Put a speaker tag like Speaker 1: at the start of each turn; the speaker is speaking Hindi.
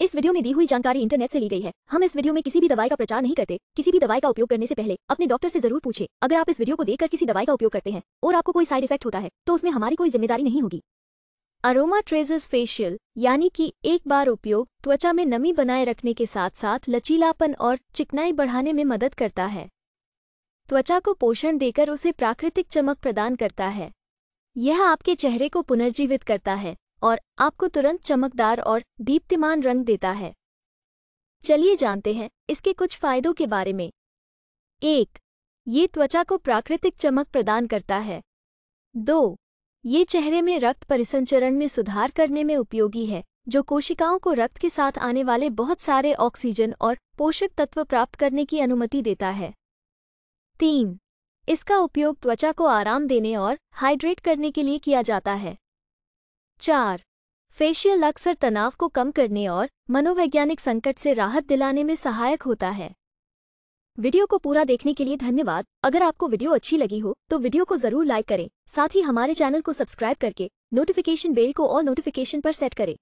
Speaker 1: इस वीडियो में दी हुई जानकारी इंटरनेट से ली गई है हम इस वीडियो में किसी भी दवाई का प्रचार नहीं करते किसी भी दवाई का उपयोग करने से पहले अपने डॉक्टर से जरूर पूछे अगर आप इस वीडियो को देखकर किसी दवाई का उपयोग करते हैं और आपको कोई साइड इफेक्ट होता है तो उसमें हमारी कोई जिम्मेदारी नहीं होगी अरोमा ट्रेजेस फेशियल यानी कि एक बार उपयोग त्वचा में नमी बनाए रखने के साथ साथ लचीलापन और चिकनाई बढ़ाने में मदद करता है त्वचा को पोषण देकर उसे प्राकृतिक चमक प्रदान करता है यह आपके चेहरे को पुनर्जीवित करता है और आपको तुरंत चमकदार और दीप्तिमान रंग देता है चलिए जानते हैं इसके कुछ फायदों के बारे में एक ये त्वचा को प्राकृतिक चमक प्रदान करता है दो ये चेहरे में रक्त परिसंचरण में सुधार करने में उपयोगी है जो कोशिकाओं को रक्त के साथ आने वाले बहुत सारे ऑक्सीजन और पोषक तत्व प्राप्त करने की अनुमति देता है तीन इसका उपयोग त्वचा को आराम देने और हाइड्रेट करने के लिए किया जाता है चार फेशियल अक्सर तनाव को कम करने और मनोवैज्ञानिक संकट से राहत दिलाने में सहायक होता है वीडियो को पूरा देखने के लिए धन्यवाद अगर आपको वीडियो अच्छी लगी हो तो वीडियो को जरूर लाइक करें साथ ही हमारे चैनल को सब्सक्राइब करके नोटिफिकेशन बेल को और नोटिफिकेशन पर सेट करें